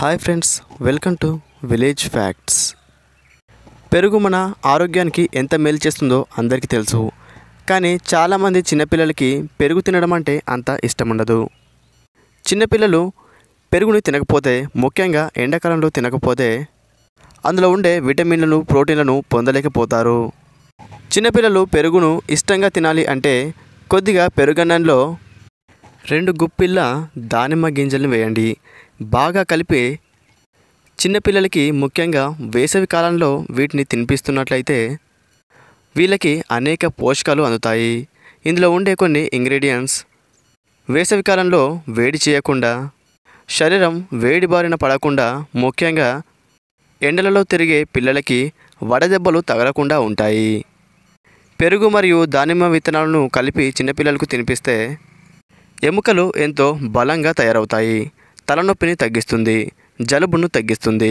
hi friends welcome to village facts పెరుగు మన ఆరోగ్యానికి ఎంత మేలు చేస్తుందో అందరికీ తెలుసు కానీ చాలామంది చిన్నపిల్లలకి పెరుగు తినడం అంటే అంత ఇష్టం ఉండదు చిన్నపిల్లలు పెరుగుని తినకపోతే ముఖ్యంగా ఎండాకాలంలో తినకపోతే అందులో ఉండే విటమిన్లను ప్రోటీన్లను పొందలేకపోతారు చిన్నపిల్లలు పెరుగును ఇష్టంగా తినాలి అంటే కొద్దిగా పెరుగన్నంలో రెండు గుప్పిళ్ళ దానిమ్మ గింజల్ని వేయండి బాగా కలిపి చిన్నపిల్లలకి ముఖ్యంగా వేసవి కాలంలో వీటిని తినిపిస్తున్నట్లయితే వీళ్ళకి అనేక పోషకాలు అందుతాయి ఇందులో ఉండే కొన్ని ఇంగ్రీడియంట్స్ వేసవి కాలంలో వేడి చేయకుండా శరీరం వేడి బారిన పడకుండా ముఖ్యంగా ఎండలలో తిరిగే పిల్లలకి వడదెబ్బలు తగలకుండా ఉంటాయి పెరుగు మరియు దానిమ్మ విత్తనాలను కలిపి చిన్నపిల్లలకు తినిపిస్తే ఎముకలు ఎంతో బలంగా తయారవుతాయి తలనొప్పిని తగ్గిస్తుంది జలుబును తగ్గిస్తుంది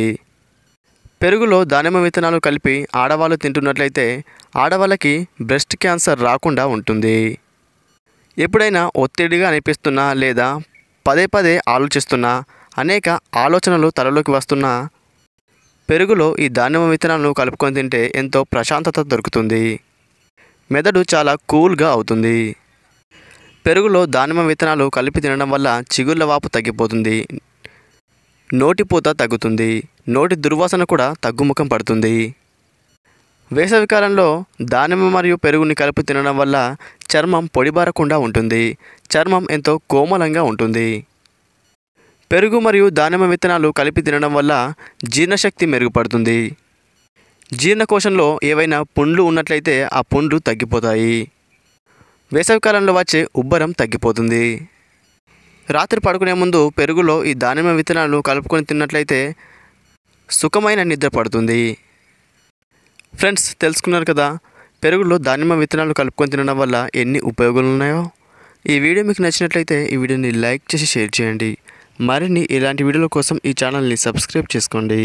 పెరుగులో దానిమ్మ విత్తనాలు కలిపి ఆడవాళ్ళు తింటున్నట్లయితే ఆడవాళ్ళకి బ్రెస్ట్ క్యాన్సర్ రాకుండా ఉంటుంది ఎప్పుడైనా ఒత్తిడిగా అనిపిస్తున్నా లేదా పదే పదే ఆలోచిస్తున్నా అనేక ఆలోచనలు తలలోకి వస్తున్నా పెరుగులో ఈ దానిమ్మ విత్తనాలను కలుపుకొని తింటే ఎంతో ప్రశాంతత దొరుకుతుంది మెదడు చాలా కూల్గా అవుతుంది పెరుగులో దానిమ్మ విత్తనాలు కలిపి తినడం వల్ల చిగుళ్ళ వాపు తగ్గిపోతుంది నోటిపూత తగ్గుతుంది నోటి దుర్వాసన కూడా తగ్గుముఖం పడుతుంది వేసవికాలంలో దానిమ్మ మరియు పెరుగుని కలిపి తినడం వల్ల చర్మం పొడిబారకుండా ఉంటుంది చర్మం ఎంతో కోమలంగా ఉంటుంది పెరుగు మరియు దానిమ్మ విత్తనాలు కలిపి తినడం వల్ల జీర్ణశక్తి మెరుగుపడుతుంది జీర్ణకోశంలో ఏవైనా పుండ్లు ఉన్నట్లయితే ఆ పుండ్లు తగ్గిపోతాయి వేసవికాలంలో వచ్చే ఉబ్బరం తగ్గిపోతుంది రాత్రి పడుకునే ముందు పెరుగులో ఈ దానిమ్మ విత్తనాలు కలుపుకొని తిన్నట్లయితే సుఖమైన నిద్ర పడుతుంది ఫ్రెండ్స్ తెలుసుకున్నారు కదా పెరుగులో దానిమ్మ విత్తనాలు కలుపుకొని తినడం వల్ల ఎన్ని ఉపయోగాలు ఉన్నాయో ఈ వీడియో మీకు నచ్చినట్లయితే ఈ వీడియోని లైక్ చేసి షేర్ చేయండి మరిన్ని ఇలాంటి వీడియోల కోసం ఈ ఛానల్ని సబ్స్క్రైబ్ చేసుకోండి